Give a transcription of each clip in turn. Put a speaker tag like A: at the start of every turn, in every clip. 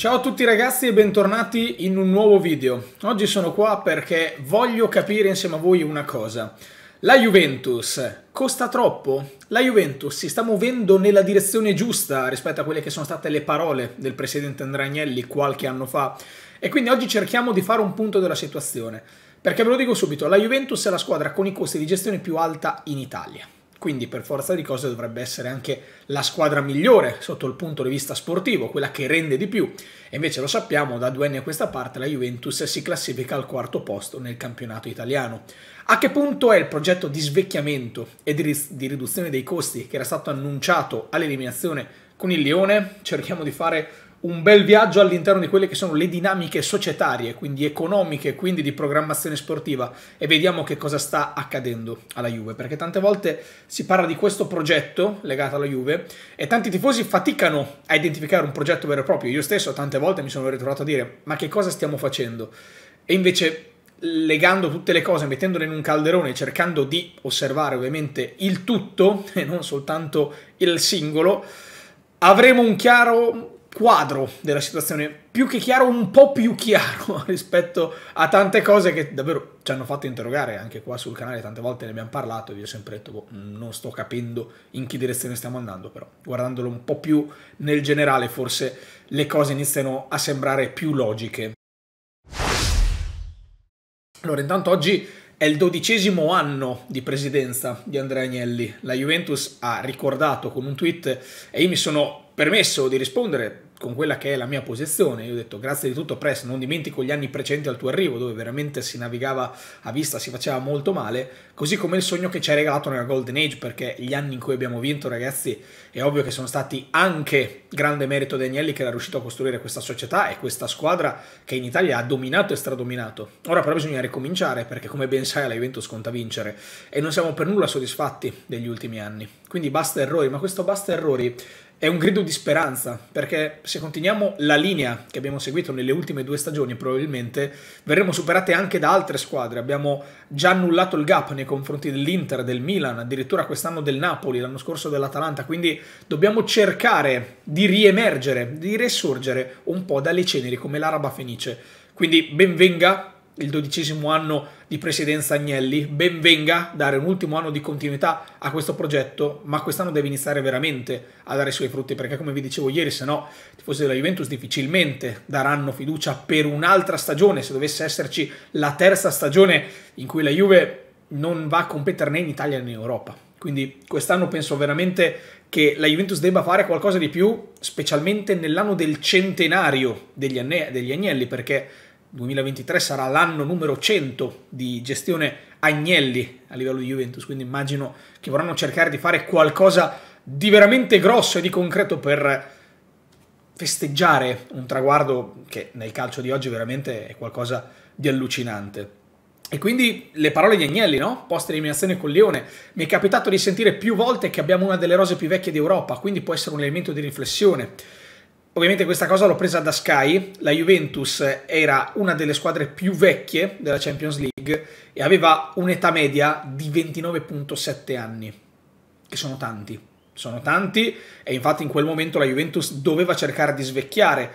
A: Ciao a tutti ragazzi e bentornati in un nuovo video. Oggi sono qua perché voglio capire insieme a voi una cosa. La Juventus costa troppo? La Juventus si sta muovendo nella direzione giusta rispetto a quelle che sono state le parole del presidente Andragnelli qualche anno fa e quindi oggi cerchiamo di fare un punto della situazione. Perché ve lo dico subito, la Juventus è la squadra con i costi di gestione più alta in Italia quindi per forza di cose dovrebbe essere anche la squadra migliore sotto il punto di vista sportivo, quella che rende di più. E invece lo sappiamo, da due anni a questa parte la Juventus si classifica al quarto posto nel campionato italiano. A che punto è il progetto di svecchiamento e di, di riduzione dei costi che era stato annunciato all'eliminazione con il Lione? Cerchiamo di fare un bel viaggio all'interno di quelle che sono le dinamiche societarie, quindi economiche, quindi di programmazione sportiva e vediamo che cosa sta accadendo alla Juve, perché tante volte si parla di questo progetto legato alla Juve e tanti tifosi faticano a identificare un progetto vero e proprio. Io stesso tante volte mi sono ritrovato a dire "Ma che cosa stiamo facendo?". E invece legando tutte le cose, mettendole in un calderone, cercando di osservare ovviamente il tutto e non soltanto il singolo, avremo un chiaro quadro della situazione, più che chiaro, un po' più chiaro rispetto a tante cose che davvero ci hanno fatto interrogare, anche qua sul canale tante volte ne abbiamo parlato, vi ho sempre detto, boh, non sto capendo in che direzione stiamo andando, però guardandolo un po' più nel generale forse le cose iniziano a sembrare più logiche. Allora, intanto oggi è il dodicesimo anno di presidenza di Andrea Agnelli. La Juventus ha ricordato con un tweet e io mi sono permesso di rispondere con quella che è la mia posizione. Io ho detto grazie di tutto, Press, non dimentico gli anni precedenti al tuo arrivo, dove veramente si navigava a vista, si faceva molto male, così come il sogno che ci hai regalato nella Golden Age, perché gli anni in cui abbiamo vinto, ragazzi, è ovvio che sono stati anche grande merito di Agnelli che era riuscito a costruire questa società e questa squadra che in Italia ha dominato e stradominato. Ora però bisogna ricominciare, perché come ben sai la Juventus conta vincere e non siamo per nulla soddisfatti degli ultimi anni. Quindi basta errori, ma questo basta errori è un grido di speranza, perché se continuiamo la linea che abbiamo seguito nelle ultime due stagioni, probabilmente verremo superate anche da altre squadre. Abbiamo già annullato il gap nei confronti dell'Inter, del Milan, addirittura quest'anno del Napoli, l'anno scorso dell'Atalanta, quindi dobbiamo cercare di riemergere, di risorgere un po' dalle ceneri come l'araba fenice. Quindi benvenga il dodicesimo anno di presidenza Agnelli, ben venga dare un ultimo anno di continuità a questo progetto, ma quest'anno deve iniziare veramente a dare i suoi frutti, perché come vi dicevo ieri, se no i tifosi della Juventus difficilmente daranno fiducia per un'altra stagione, se dovesse esserci la terza stagione in cui la Juve non va a competere né in Italia né in Europa. Quindi quest'anno penso veramente che la Juventus debba fare qualcosa di più, specialmente nell'anno del centenario degli, degli Agnelli, perché 2023 sarà l'anno numero 100 di gestione Agnelli a livello di Juventus, quindi immagino che vorranno cercare di fare qualcosa di veramente grosso e di concreto per festeggiare un traguardo che nel calcio di oggi veramente è qualcosa di allucinante. E quindi le parole di Agnelli, no? Post eliminazione con Leone. Mi è capitato di sentire più volte che abbiamo una delle rose più vecchie d'Europa, quindi può essere un elemento di riflessione. Ovviamente questa cosa l'ho presa da Sky, la Juventus era una delle squadre più vecchie della Champions League e aveva un'età media di 29.7 anni, che sono tanti, sono tanti e infatti in quel momento la Juventus doveva cercare di svecchiare.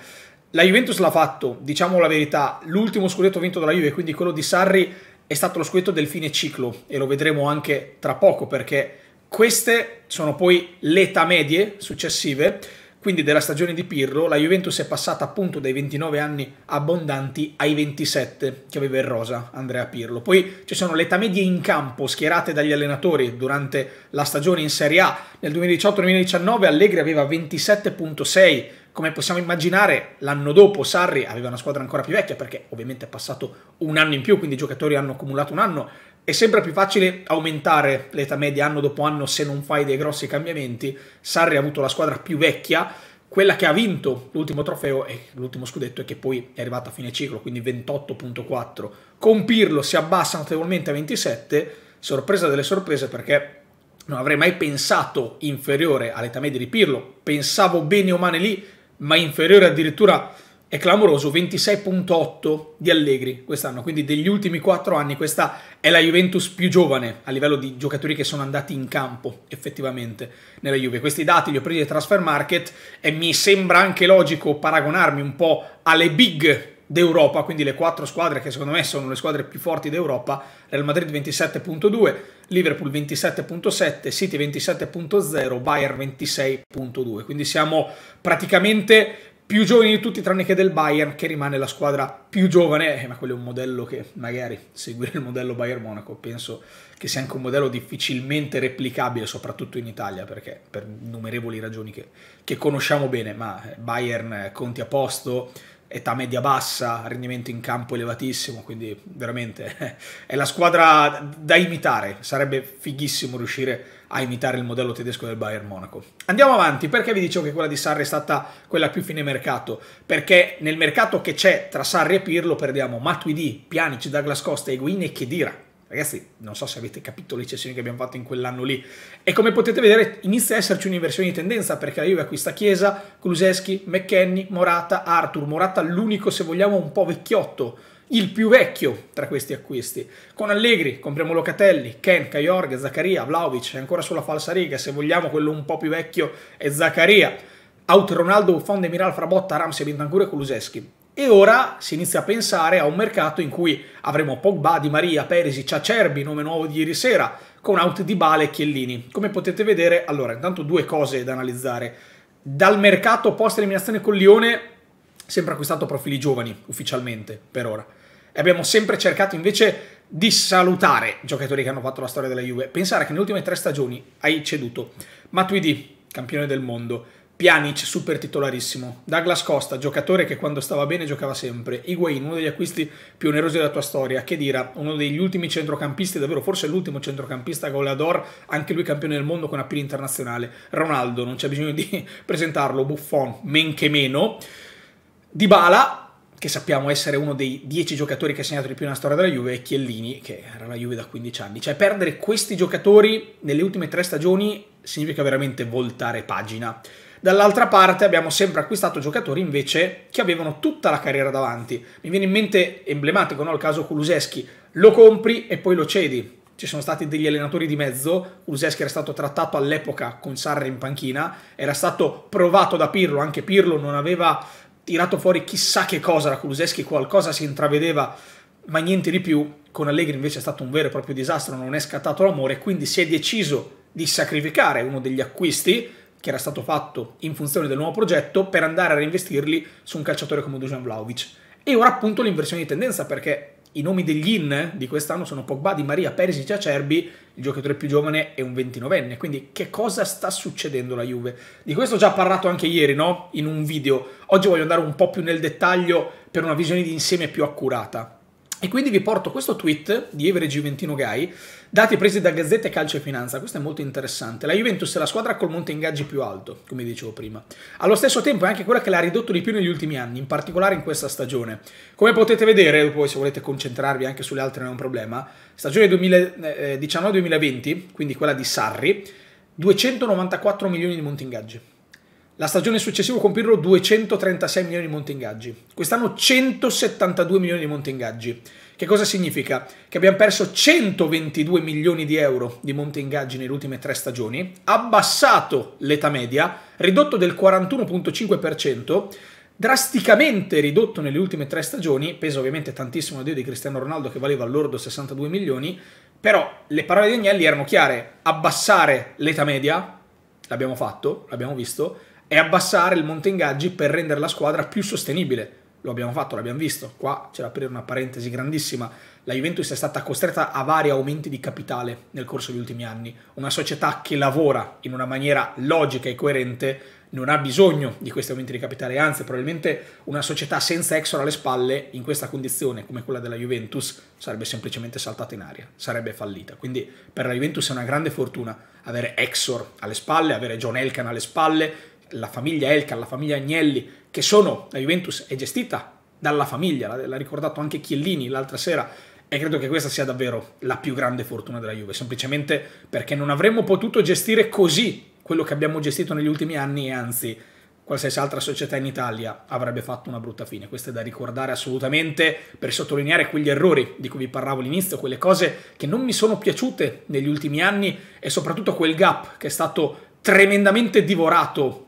A: La Juventus l'ha fatto, diciamo la verità, l'ultimo scudetto vinto dalla Juve, quindi quello di Sarri, è stato lo scudetto del fine ciclo e lo vedremo anche tra poco perché queste sono poi le età medie successive quindi della stagione di Pirlo, la Juventus è passata appunto dai 29 anni abbondanti ai 27 che aveva in rosa Andrea Pirlo. Poi ci sono le età medie in campo schierate dagli allenatori durante la stagione in Serie A. Nel 2018-2019 Allegri aveva 27.6, come possiamo immaginare l'anno dopo Sarri aveva una squadra ancora più vecchia perché ovviamente è passato un anno in più, quindi i giocatori hanno accumulato un anno, è sempre più facile aumentare l'età media anno dopo anno se non fai dei grossi cambiamenti. Sarri ha avuto la squadra più vecchia, quella che ha vinto l'ultimo trofeo e l'ultimo scudetto e che poi è arrivata a fine ciclo, quindi 28.4. Con Pirlo si abbassa notevolmente a 27, sorpresa delle sorprese perché non avrei mai pensato inferiore all'età media di Pirlo. Pensavo bene o male lì, ma inferiore addirittura è clamoroso, 26.8 di Allegri quest'anno, quindi degli ultimi 4 anni questa è la Juventus più giovane a livello di giocatori che sono andati in campo effettivamente nella Juve. Questi dati li ho presi da Transfer Market e mi sembra anche logico paragonarmi un po' alle big d'Europa, quindi le quattro squadre che secondo me sono le squadre più forti d'Europa, Real Madrid 27.2, Liverpool 27.7, City 27.0, Bayern 26.2, quindi siamo praticamente più giovani di tutti tranne che del Bayern che rimane la squadra più giovane eh, ma quello è un modello che magari seguire il modello Bayern Monaco penso che sia anche un modello difficilmente replicabile soprattutto in Italia perché per innumerevoli ragioni che, che conosciamo bene ma Bayern eh, conti a posto età media bassa, rendimento in campo elevatissimo, quindi veramente è la squadra da imitare, sarebbe fighissimo riuscire a imitare il modello tedesco del Bayern Monaco. Andiamo avanti, perché vi dicevo che quella di Sarri è stata quella più fine mercato? Perché nel mercato che c'è tra Sarri e Pirlo perdiamo Matuidi, Pjanic, Douglas Costa, Eguine e Chedira, Ragazzi, non so se avete capito le cessioni che abbiamo fatto in quell'anno lì. E come potete vedere inizia a esserci un'inversione di tendenza perché la Juve acquista Chiesa, Kuleseski, McKenny, Morata, Arthur. Morata l'unico, se vogliamo, un po' vecchiotto, il più vecchio tra questi acquisti. Con Allegri compriamo Locatelli, Ken, Caiorga, Zaccaria, Vlaovic, è ancora sulla falsa riga, se vogliamo quello un po' più vecchio è Zaccaria. Out Ronaldo, Fonde, Miral, Frabotta, Ramsey, Bintancur e Kuluseschi. E ora si inizia a pensare a un mercato in cui avremo Pogba, Di Maria, Perisic, Acerbi, nome nuovo di ieri sera, con out di Bale e Chiellini. Come potete vedere, allora, intanto due cose da analizzare. Dal mercato post-eliminazione con Lione, sempre acquistato profili giovani, ufficialmente, per ora. E abbiamo sempre cercato invece di salutare i giocatori che hanno fatto la storia della Juve. Pensare che nelle ultime tre stagioni hai ceduto Matuidi, campione del mondo, Pjanic, super titolarissimo. Douglas Costa, giocatore che quando stava bene giocava sempre. Higuain, uno degli acquisti più onerosi della tua storia. Chedira, uno degli ultimi centrocampisti, davvero forse l'ultimo centrocampista goleador, anche lui campione del mondo con appeal internazionale. Ronaldo, non c'è bisogno di presentarlo. Buffon, men che meno. Dybala, che sappiamo essere uno dei dieci giocatori che ha segnato di più nella storia della Juve, e Chiellini, che era la Juve da 15 anni. Cioè perdere questi giocatori nelle ultime tre stagioni significa veramente voltare pagina. Dall'altra parte abbiamo sempre acquistato giocatori invece che avevano tutta la carriera davanti. Mi viene in mente emblematico no? il caso Kuluseschi, lo compri e poi lo cedi. Ci sono stati degli allenatori di mezzo, Kuluseschi era stato trattato all'epoca con Sarri in panchina, era stato provato da Pirlo, anche Pirlo non aveva tirato fuori chissà che cosa da Kuluseschi, qualcosa si intravedeva, ma niente di più. Con Allegri invece è stato un vero e proprio disastro, non è scattato l'amore, quindi si è deciso di sacrificare uno degli acquisti che era stato fatto in funzione del nuovo progetto per andare a reinvestirli su un calciatore come Dusan Vlaovic. E ora appunto l'inversione di tendenza perché i nomi degli in di quest'anno sono Pogba, Di Maria, Perisic e Acerbi, il giocatore più giovane è un 29enne, quindi che cosa sta succedendo la Juve? Di questo ho già parlato anche ieri, no? In un video. Oggi voglio andare un po' più nel dettaglio per una visione di insieme più accurata. E quindi vi porto questo tweet di Evere Juventino Gai, dati presi da Gazzetta e Calcio e Finanza, questo è molto interessante. La Juventus è la squadra col monte ingaggi più alto, come dicevo prima. Allo stesso tempo è anche quella che l'ha ridotto di più negli ultimi anni, in particolare in questa stagione. Come potete vedere, poi se volete concentrarvi anche sulle altre non è un problema, stagione 2019-2020, eh, quindi quella di Sarri, 294 milioni di monte ingaggi. La stagione successiva compirono 236 milioni di monte ingaggi. Quest'anno 172 milioni di monte ingaggi. Che cosa significa? Che abbiamo perso 122 milioni di euro di monte ingaggi nelle ultime tre stagioni, abbassato l'età media, ridotto del 41.5%, drasticamente ridotto nelle ultime tre stagioni, peso ovviamente tantissimo l'addio di Cristiano Ronaldo che valeva all'ordo 62 milioni, però le parole di Agnelli erano chiare, abbassare l'età media, l'abbiamo fatto, l'abbiamo visto, è abbassare il monte ingaggi per rendere la squadra più sostenibile. Lo abbiamo fatto, l'abbiamo visto. Qua c'è da aprire una parentesi grandissima. La Juventus è stata costretta a vari aumenti di capitale nel corso degli ultimi anni. Una società che lavora in una maniera logica e coerente non ha bisogno di questi aumenti di capitale, anzi probabilmente una società senza Exor alle spalle in questa condizione come quella della Juventus sarebbe semplicemente saltata in aria, sarebbe fallita. Quindi per la Juventus è una grande fortuna avere Exor alle spalle, avere John Elkan alle spalle, la famiglia Elka, la famiglia Agnelli, che sono, la Juventus è gestita dalla famiglia, l'ha ricordato anche Chiellini l'altra sera, e credo che questa sia davvero la più grande fortuna della Juve, semplicemente perché non avremmo potuto gestire così quello che abbiamo gestito negli ultimi anni e anzi qualsiasi altra società in Italia avrebbe fatto una brutta fine. Questo è da ricordare assolutamente per sottolineare quegli errori di cui vi parlavo all'inizio, quelle cose che non mi sono piaciute negli ultimi anni e soprattutto quel gap che è stato tremendamente divorato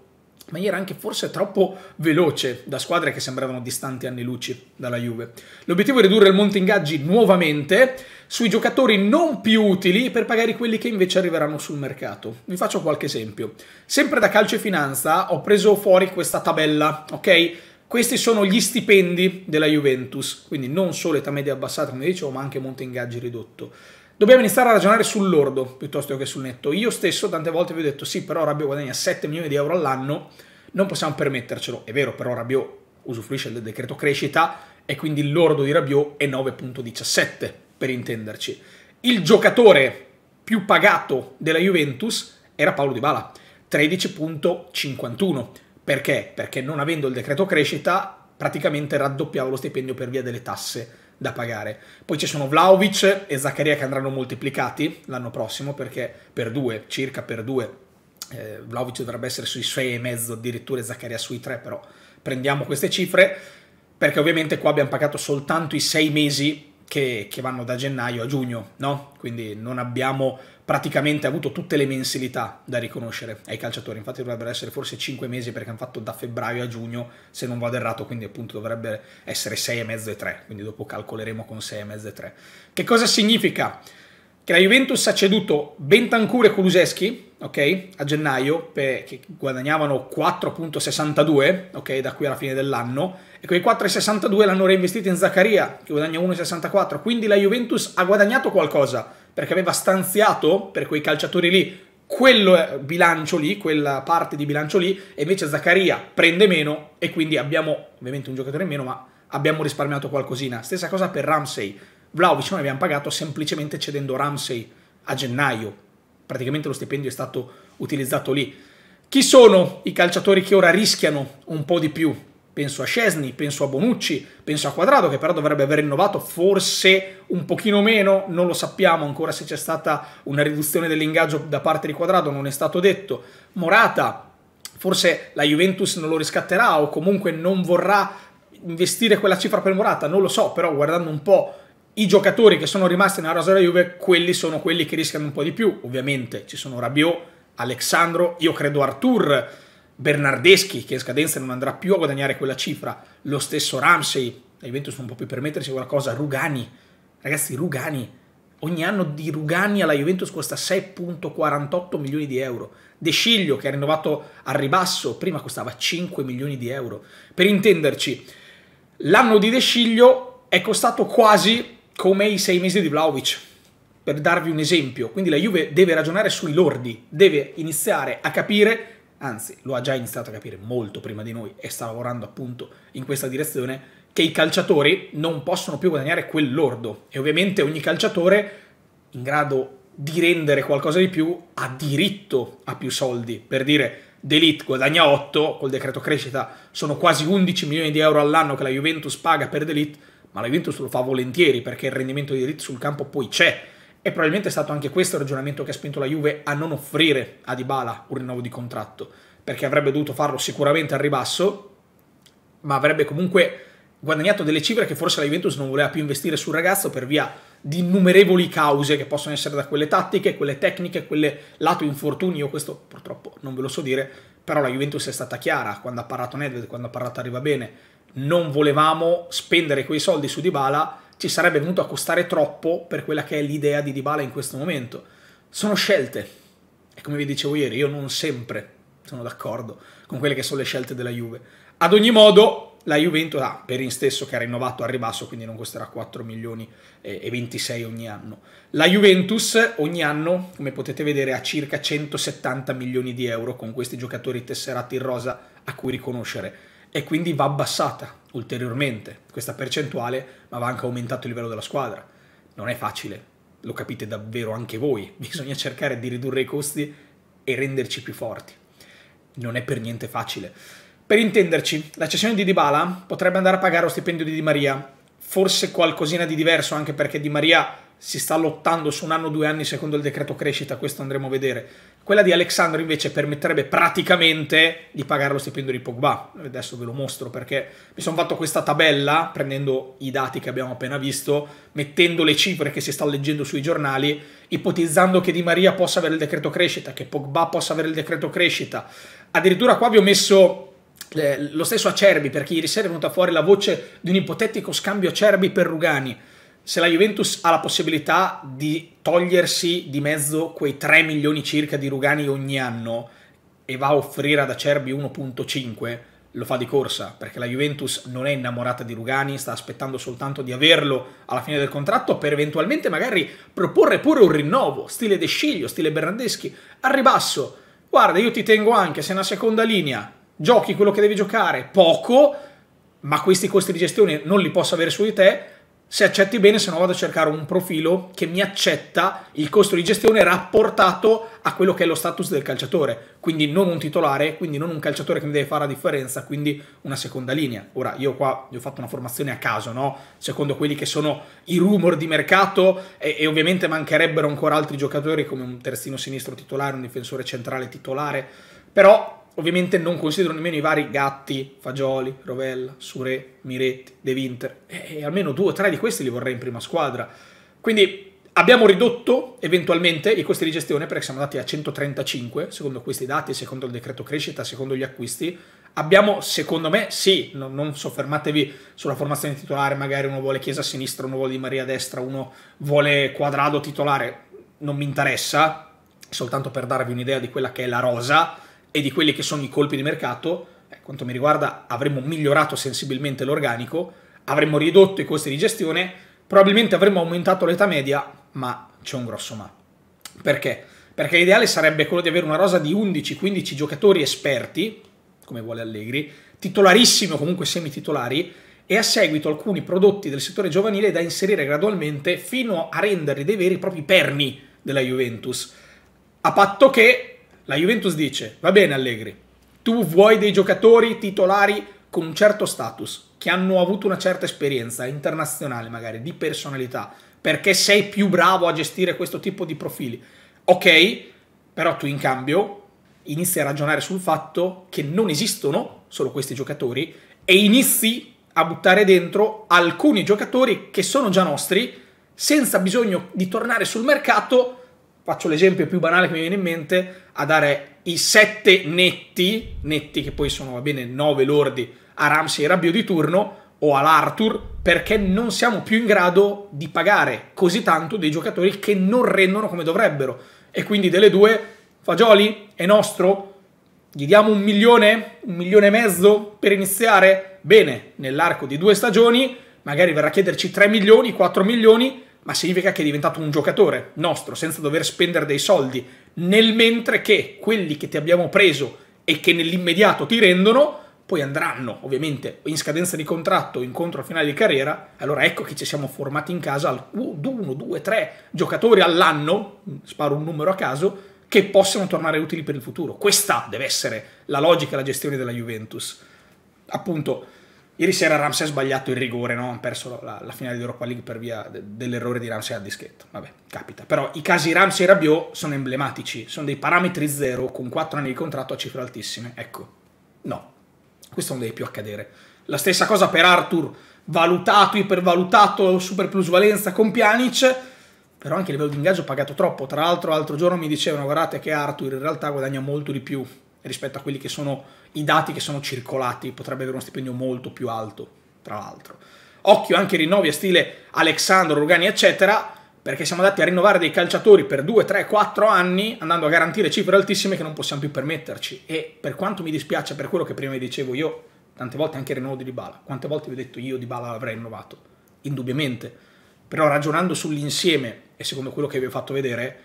A: maniera anche forse troppo veloce da squadre che sembravano distanti anni luci dalla Juve. L'obiettivo è ridurre il monte ingaggi nuovamente sui giocatori non più utili per pagare quelli che invece arriveranno sul mercato. Vi faccio qualche esempio. Sempre da Calcio e Finanza ho preso fuori questa tabella, ok? Questi sono gli stipendi della Juventus, quindi non solo età media abbassata, come dicevo, ma anche monte ingaggi ridotto. Dobbiamo iniziare a ragionare sull'ordo piuttosto che sul netto. Io stesso tante volte vi ho detto sì, però Rabiot guadagna 7 milioni di euro all'anno, non possiamo permettercelo. È vero, però Rabiot usufruisce del decreto crescita e quindi il l'ordo di Rabiot è 9.17 per intenderci. Il giocatore più pagato della Juventus era Paolo Di Bala, 13.51. Perché? Perché non avendo il decreto crescita praticamente raddoppiava lo stipendio per via delle tasse da pagare. Poi ci sono Vlaovic e Zaccaria che andranno moltiplicati l'anno prossimo perché per due, circa per due. Eh, Vlaovic dovrebbe essere sui e mezzo, addirittura Zaccaria sui 3, però prendiamo queste cifre perché ovviamente qua abbiamo pagato soltanto i 6 mesi che, che vanno da gennaio a giugno, no? Quindi non abbiamo praticamente ha avuto tutte le mensilità da riconoscere ai calciatori, infatti dovrebbero essere forse 5 mesi perché hanno fatto da febbraio a giugno, se non vado errato, quindi appunto dovrebbe essere 6,5 e 3, quindi dopo calcoleremo con 6,5 e 3. Che cosa significa? Che la Juventus ha ceduto Bentancur e Kuluseschi, ok, a gennaio, per, che guadagnavano 4.62, ok, da qui alla fine dell'anno, e quei 4.62 l'hanno reinvestito in Zaccaria, che guadagna 1.64, quindi la Juventus ha guadagnato qualcosa perché aveva stanziato per quei calciatori lì quel eh, bilancio lì, quella parte di bilancio lì, e invece Zaccaria prende meno e quindi abbiamo ovviamente un giocatore in meno, ma abbiamo risparmiato qualcosina. Stessa cosa per Ramsey. Vlaovic noi abbiamo pagato semplicemente cedendo Ramsey a gennaio. Praticamente lo stipendio è stato utilizzato lì. Chi sono i calciatori che ora rischiano un po' di più? Penso a Scesni, penso a Bonucci, penso a Quadrado che però dovrebbe aver rinnovato forse un pochino meno, non lo sappiamo ancora se c'è stata una riduzione dell'ingaggio da parte di Quadrado, non è stato detto. Morata, forse la Juventus non lo riscatterà o comunque non vorrà investire quella cifra per Morata, non lo so, però guardando un po' i giocatori che sono rimasti nella rosa della Juve, quelli sono quelli che rischiano un po' di più, ovviamente ci sono Rabiot, Alexandro, io credo Artur, Bernardeschi che in scadenza non andrà più a guadagnare quella cifra, lo stesso Ramsey, la Juventus non può più permettersi qualcosa, Rugani, Ragazzi, Rugani, ogni anno di Rugani alla Juventus costa 6.48 milioni di euro. De Sciglio, che ha rinnovato al ribasso, prima costava 5 milioni di euro. Per intenderci, l'anno di De Sciglio è costato quasi come i sei mesi di Vlaovic, per darvi un esempio. Quindi la Juve deve ragionare sui lordi, deve iniziare a capire, anzi lo ha già iniziato a capire molto prima di noi e sta lavorando appunto in questa direzione, che i calciatori non possono più guadagnare quell'ordo e ovviamente ogni calciatore in grado di rendere qualcosa di più ha diritto a più soldi. Per dire, D'Elite guadagna 8, col decreto crescita sono quasi 11 milioni di euro all'anno che la Juventus paga per D'Elite, ma la Juventus lo fa volentieri perché il rendimento di D'Elite sul campo poi c'è. E probabilmente è stato anche questo il ragionamento che ha spinto la Juve a non offrire a Dybala un rinnovo di contratto, perché avrebbe dovuto farlo sicuramente al ribasso, ma avrebbe comunque guadagnato delle cifre che forse la Juventus non voleva più investire sul ragazzo per via di innumerevoli cause che possono essere da quelle tattiche, quelle tecniche, quelle lato infortuni, io questo purtroppo non ve lo so dire, però la Juventus è stata chiara quando ha parlato Nedved, quando ha parlato Arriva Bene, non volevamo spendere quei soldi su Dybala, ci sarebbe venuto a costare troppo per quella che è l'idea di Dybala in questo momento. Sono scelte e come vi dicevo ieri, io non sempre sono d'accordo con quelle che sono le scelte della Juve. Ad ogni modo, la Juventus ha ah, Perin stesso che ha rinnovato al ribasso, quindi non costerà 4 milioni e 26 ogni anno. La Juventus ogni anno, come potete vedere, ha circa 170 milioni di euro con questi giocatori tesserati in rosa a cui riconoscere e quindi va abbassata ulteriormente questa percentuale, ma va anche aumentato il livello della squadra. Non è facile, lo capite davvero anche voi, bisogna cercare di ridurre i costi e renderci più forti. Non è per niente facile. Per intenderci, la cessione di Dybala potrebbe andare a pagare lo stipendio di Di Maria, forse qualcosina di diverso anche perché Di Maria si sta lottando su un anno o due anni secondo il decreto crescita, questo andremo a vedere. Quella di Alexandro invece permetterebbe praticamente di pagare lo stipendio di Pogba. Adesso ve lo mostro perché mi sono fatto questa tabella prendendo i dati che abbiamo appena visto, mettendo le cifre che si sta leggendo sui giornali, ipotizzando che Di Maria possa avere il decreto crescita, che Pogba possa avere il decreto crescita. Addirittura qua vi ho messo eh, lo stesso Acerbi, perché ieri sera è venuta fuori la voce di un ipotetico scambio Acerbi per Rugani. Se la Juventus ha la possibilità di togliersi di mezzo quei 3 milioni circa di Rugani ogni anno e va a offrire ad Acerbi 1.5, lo fa di corsa, perché la Juventus non è innamorata di Rugani, sta aspettando soltanto di averlo alla fine del contratto per eventualmente magari proporre pure un rinnovo, stile De Sciglio, stile Bernardeschi, al ribasso. Guarda, io ti tengo anche, se è una seconda linea, giochi quello che devi giocare, poco, ma questi costi di gestione non li posso avere su di te, se accetti bene, se no vado a cercare un profilo che mi accetta il costo di gestione rapportato a quello che è lo status del calciatore, quindi non un titolare, quindi non un calciatore che mi deve fare la differenza, quindi una seconda linea. Ora, io qua gli ho fatto una formazione a caso, no? Secondo quelli che sono i rumor di mercato e, e ovviamente mancherebbero ancora altri giocatori come un terzino sinistro titolare, un difensore centrale titolare, però Ovviamente non considero nemmeno i vari Gatti, Fagioli, Rovella, Sure, Miretti, De Winter. E almeno due o tre di questi li vorrei in prima squadra. Quindi abbiamo ridotto eventualmente i costi di gestione perché siamo andati a 135, secondo questi dati, secondo il decreto crescita, secondo gli acquisti. Abbiamo, secondo me, sì, no, non soffermatevi sulla formazione titolare, magari uno vuole Chiesa a sinistra, uno vuole Di Maria a destra, uno vuole Quadrado titolare, non mi interessa, soltanto per darvi un'idea di quella che è la rosa e di quelli che sono i colpi di mercato, per eh, quanto mi riguarda avremmo migliorato sensibilmente l'organico, avremmo ridotto i costi di gestione, probabilmente avremmo aumentato l'età media, ma c'è un grosso ma. Perché? Perché l'ideale sarebbe quello di avere una rosa di 11-15 giocatori esperti, come vuole Allegri, titolarissimi o comunque semititolari, e a seguito alcuni prodotti del settore giovanile da inserire gradualmente fino a renderli dei veri e propri perni della Juventus, a patto che la Juventus dice, va bene Allegri, tu vuoi dei giocatori titolari con un certo status, che hanno avuto una certa esperienza internazionale magari, di personalità, perché sei più bravo a gestire questo tipo di profili. Ok, però tu in cambio inizi a ragionare sul fatto che non esistono solo questi giocatori e inizi a buttare dentro alcuni giocatori che sono già nostri senza bisogno di tornare sul mercato faccio l'esempio più banale che mi viene in mente, a dare i 7 netti, netti che poi sono, va bene, 9 lordi, a Ramsey e Rabiot di turno o all'Arthur, perché non siamo più in grado di pagare così tanto dei giocatori che non rendono come dovrebbero. E quindi delle due, Fagioli è nostro, gli diamo un milione, un milione e mezzo per iniziare? Bene, nell'arco di due stagioni magari verrà a chiederci 3 milioni, 4 milioni, ma significa che è diventato un giocatore nostro senza dover spendere dei soldi, nel mentre che quelli che ti abbiamo preso e che nell'immediato ti rendono poi andranno ovviamente in scadenza di contratto incontro al finale di carriera, allora ecco che ci siamo formati in casa uno, due, tre giocatori all'anno, sparo un numero a caso, che possano tornare utili per il futuro. Questa deve essere la logica e la gestione della Juventus. Appunto, Ieri sera Ramsey ha sbagliato il rigore, no? hanno perso la, la finale dell'Europa League per via de, dell'errore di Ramsey al dischetto. Vabbè, capita. Però i casi Ramsey e Rabiot sono emblematici, sono dei parametri zero con 4 anni di contratto a cifre altissime. Ecco, no, questo non deve più accadere. La stessa cosa per Arthur, valutato, ipervalutato, super plusvalenza con Pjanic, però anche a livello di ingaggio ho pagato troppo. Tra l'altro l'altro giorno mi dicevano, guardate che Arthur in realtà guadagna molto di più rispetto a quelli che sono i dati che sono circolati, potrebbe avere uno stipendio molto più alto, tra l'altro. Occhio anche ai rinnovi a stile Alexandro, Rugani, eccetera, perché siamo andati a rinnovare dei calciatori per 2, 3, 4 anni, andando a garantire cifre altissime che non possiamo più permetterci. E per quanto mi dispiace per quello che prima vi dicevo io, tante volte anche il rinnovo di Dybala, quante volte vi ho detto io Dybala l'avrei rinnovato, indubbiamente. Però ragionando sull'insieme e secondo quello che vi ho fatto vedere,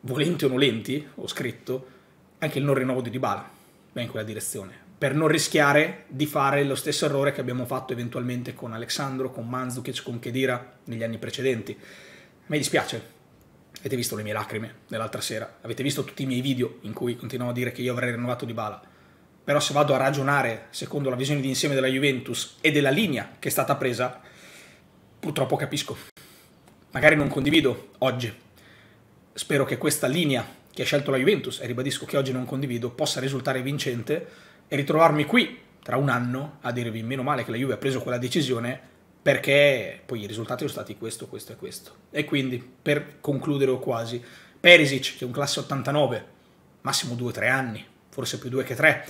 A: volenti o nolenti, ho scritto, anche il non rinnovo di Dybala va in quella direzione per non rischiare di fare lo stesso errore che abbiamo fatto eventualmente con Alexandro, con Manzukic, con Kedira negli anni precedenti. Mi dispiace, avete visto le mie lacrime dell'altra sera, avete visto tutti i miei video in cui continuavo a dire che io avrei rinnovato Di Bala. Però se vado a ragionare secondo la visione d'insieme della Juventus e della linea che è stata presa, purtroppo capisco. Magari non condivido oggi. Spero che questa linea che ha scelto la Juventus, e ribadisco che oggi non condivido, possa risultare vincente e ritrovarmi qui tra un anno a dirvi meno male che la Juve ha preso quella decisione perché poi i risultati sono stati questo, questo e questo. E quindi, per concludere o quasi, Perisic, che è un classe 89, massimo 2-3 anni, forse più 2 che 3,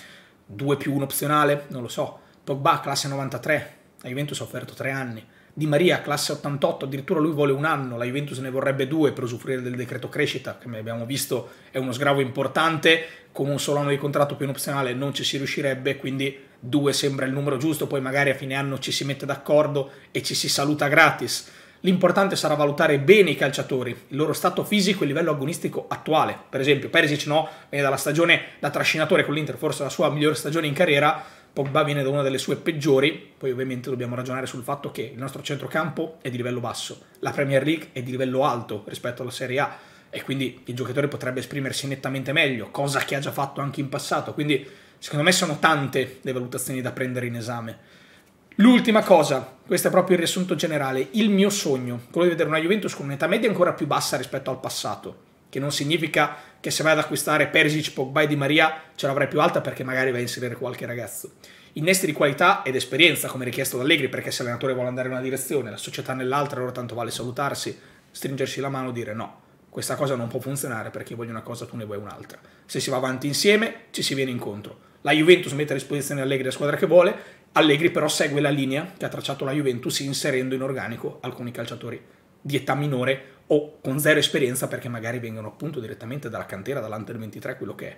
A: 2 più 1 opzionale, non lo so. Pogba, classe 93, la Juventus ha offerto 3 anni. Di Maria, classe 88, addirittura lui vuole un anno, la Juventus ne vorrebbe due per usufruire del decreto crescita, che come abbiamo visto è uno sgravo importante, con un solo anno di contratto più un opzionale non ci si riuscirebbe, quindi due sembra il numero giusto, poi magari a fine anno ci si mette d'accordo e ci si saluta gratis. L'importante sarà valutare bene i calciatori, il loro stato fisico e il livello agonistico attuale. Per esempio, Perisic no, viene dalla stagione da trascinatore con l'Inter, forse la sua migliore stagione in carriera, Pogba viene da una delle sue peggiori, poi ovviamente dobbiamo ragionare sul fatto che il nostro centrocampo è di livello basso, la Premier League è di livello alto rispetto alla Serie A e quindi il giocatore potrebbe esprimersi nettamente meglio, cosa che ha già fatto anche in passato, quindi secondo me sono tante le valutazioni da prendere in esame. L'ultima cosa, questo è proprio il riassunto generale, il mio sogno, quello di vedere una Juventus con un'età media ancora più bassa rispetto al passato, che non significa che se vai ad acquistare Perisic, Pogba e Di Maria ce l'avrai più alta perché magari vai a inserire qualche ragazzo. Innesti di qualità ed esperienza come richiesto da Allegri perché se l'allenatore vuole andare in una direzione, la società nell'altra, allora tanto vale salutarsi, stringersi la mano e dire no, questa cosa non può funzionare perché io voglio una cosa, tu ne vuoi un'altra. Se si va avanti insieme, ci si viene incontro. La Juventus mette a disposizione Allegri la squadra che vuole, Allegri però segue la linea che ha tracciato la Juventus inserendo in organico alcuni calciatori di età minore o con zero esperienza perché magari vengono appunto direttamente dalla cantera, dall'Under 23, quello che è.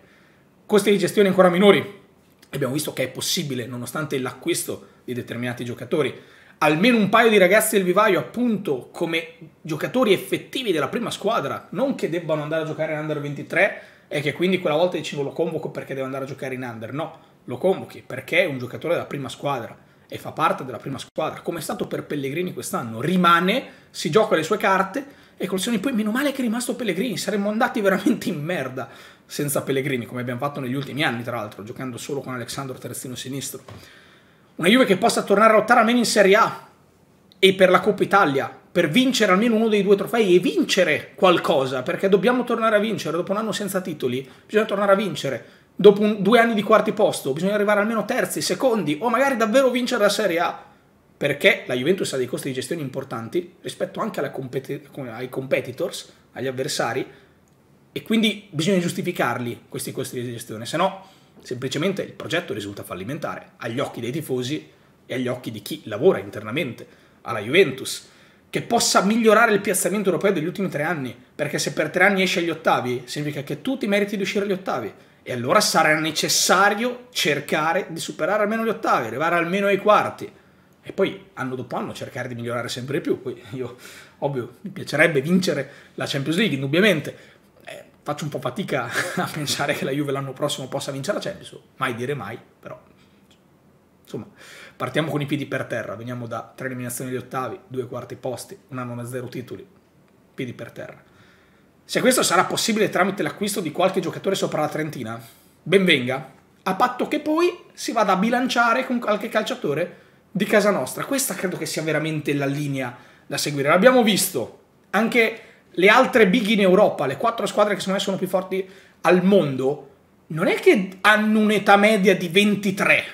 A: Costi di gestione ancora minori. Abbiamo visto che è possibile, nonostante l'acquisto di determinati giocatori, almeno un paio di ragazzi del vivaio appunto come giocatori effettivi della prima squadra, non che debbano andare a giocare in Under 23 e che quindi quella volta dici lo convoco perché deve andare a giocare in Under. No, lo convochi perché è un giocatore della prima squadra e fa parte della prima squadra, come è stato per Pellegrini quest'anno. Rimane, si gioca le sue carte, e Colzioni. Poi meno male che è rimasto Pellegrini, saremmo andati veramente in merda senza Pellegrini, come abbiamo fatto negli ultimi anni, tra l'altro, giocando solo con Alessandro Terzino sinistro. Una Juve che possa tornare a lottare almeno in Serie A e per la Coppa Italia, per vincere almeno uno dei due trofei e vincere qualcosa, perché dobbiamo tornare a vincere. Dopo un anno senza titoli, bisogna tornare a vincere. Dopo un, due anni di quarti posto, bisogna arrivare almeno terzi, secondi o magari davvero vincere la Serie A perché la Juventus ha dei costi di gestione importanti rispetto anche ai competitors, agli avversari, e quindi bisogna giustificarli questi costi di gestione, se no semplicemente il progetto risulta fallimentare agli occhi dei tifosi e agli occhi di chi lavora internamente alla Juventus, che possa migliorare il piazzamento europeo degli ultimi tre anni, perché se per tre anni esce agli ottavi significa che tu ti meriti di uscire agli ottavi e allora sarà necessario cercare di superare almeno gli ottavi, arrivare almeno ai quarti e poi anno dopo anno cercare di migliorare sempre di più. Poi io, ovvio, mi piacerebbe vincere la Champions League, indubbiamente. Eh, faccio un po' fatica a pensare che la Juve l'anno prossimo possa vincere la Champions, mai dire mai, però insomma, partiamo con i piedi per terra, veniamo da tre eliminazioni agli ottavi, due quarti posti, un anno e zero titoli, piedi per terra. Se questo sarà possibile tramite l'acquisto di qualche giocatore sopra la Trentina, ben venga. a patto che poi si vada a bilanciare con qualche calciatore di casa nostra. Questa credo che sia veramente la linea da seguire. L'abbiamo visto anche le altre big in Europa, le quattro squadre che secondo me sono più forti al mondo, non è che hanno un'età media di 23.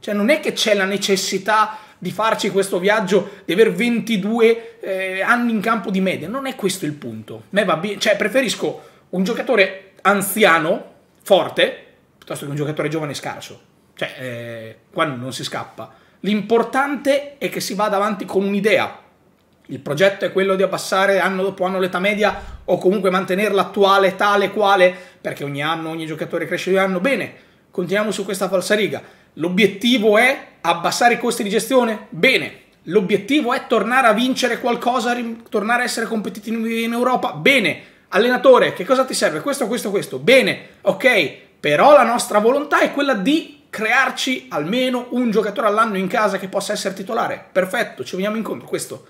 A: Cioè non è che c'è la necessità di farci questo viaggio, di aver 22 eh, anni in campo di media. Non è questo il punto. Me va bene, cioè preferisco un giocatore anziano, forte, piuttosto che un giocatore giovane scarso. Cioè, eh, qua non si scappa. L'importante è che si vada avanti con un'idea. Il progetto è quello di abbassare anno dopo anno l'età media o comunque mantenerla attuale tale quale, perché ogni anno ogni giocatore cresce di anno. Bene, continuiamo su questa falsa riga. L'obiettivo è abbassare i costi di gestione? Bene. L'obiettivo è tornare a vincere qualcosa, tornare a essere competitivi in Europa? Bene. Allenatore, che cosa ti serve? Questo, questo, questo. Bene, ok, però la nostra volontà è quella di crearci almeno un giocatore all'anno in casa che possa essere titolare. Perfetto, ci veniamo incontro, questo.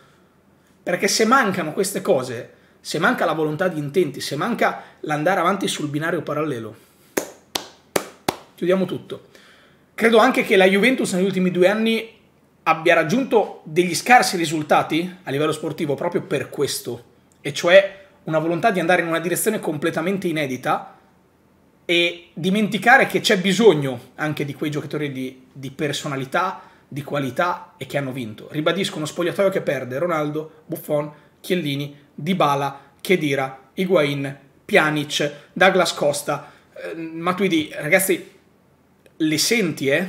A: Perché se mancano queste cose, se manca la volontà di intenti, se manca l'andare avanti sul binario parallelo, chiudiamo tutto. Credo anche che la Juventus negli ultimi due anni abbia raggiunto degli scarsi risultati a livello sportivo proprio per questo, e cioè una volontà di andare in una direzione completamente inedita, e dimenticare che c'è bisogno anche di quei giocatori di, di, personalità, di qualità e che hanno vinto. Ribadisco uno spogliatoio che perde Ronaldo, Buffon, Chiellini, Dybala, Chedira, Higuain, Pjanic, Douglas Costa, eh, Matuidi. Ragazzi, le senti, eh?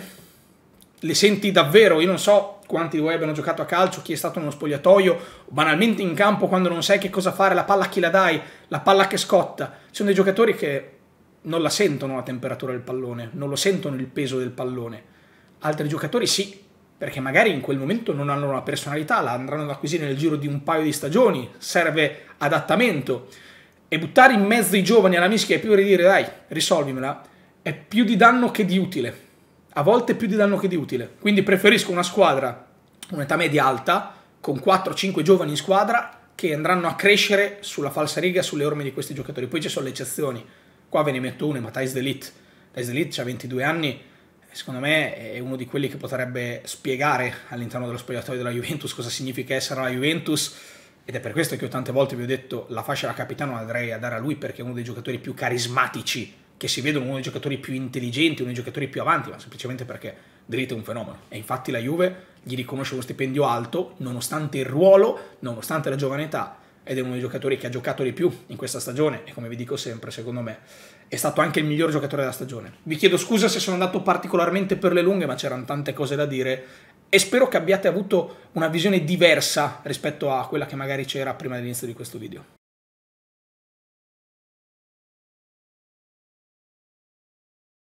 A: Le senti davvero? Io non so quanti di voi abbiano giocato a calcio, chi è stato uno spogliatoio, banalmente in campo quando non sai che cosa fare, la palla a chi la dai, la palla che scotta. Ci sono dei giocatori che non la sentono la temperatura del pallone, non lo sentono il peso del pallone. Altri giocatori sì, perché magari in quel momento non hanno una personalità, la andranno ad acquisire nel giro di un paio di stagioni, serve adattamento. E buttare in mezzo i giovani alla mischia e più dire dai, risolvimela, è più di danno che di utile. A volte più di danno che di utile. Quindi preferisco una squadra, un'età media alta, con 4-5 giovani in squadra, che andranno a crescere sulla falsa riga, sulle orme di questi giocatori. Poi ci sono le eccezioni Qua ve ne metto uno, ma Thais Delete. Thais Delete ha 22 anni, secondo me è uno di quelli che potrebbe spiegare all'interno dello spogliatoio della Juventus cosa significa essere la Juventus ed è per questo che io tante volte vi ho detto la fascia da capitano la andrei a dare a lui perché è uno dei giocatori più carismatici che si vedono, uno dei giocatori più intelligenti, uno dei giocatori più avanti, ma semplicemente perché Delete è un fenomeno. E infatti la Juve gli riconosce uno stipendio alto, nonostante il ruolo, nonostante la giovane età, ed è uno dei giocatori che ha giocato di più in questa stagione e come vi dico sempre, secondo me, è stato anche il miglior giocatore della stagione. Vi chiedo scusa se sono andato particolarmente per le lunghe, ma c'erano tante cose da dire e spero che abbiate avuto una visione diversa rispetto a quella che magari c'era prima dell'inizio di questo video.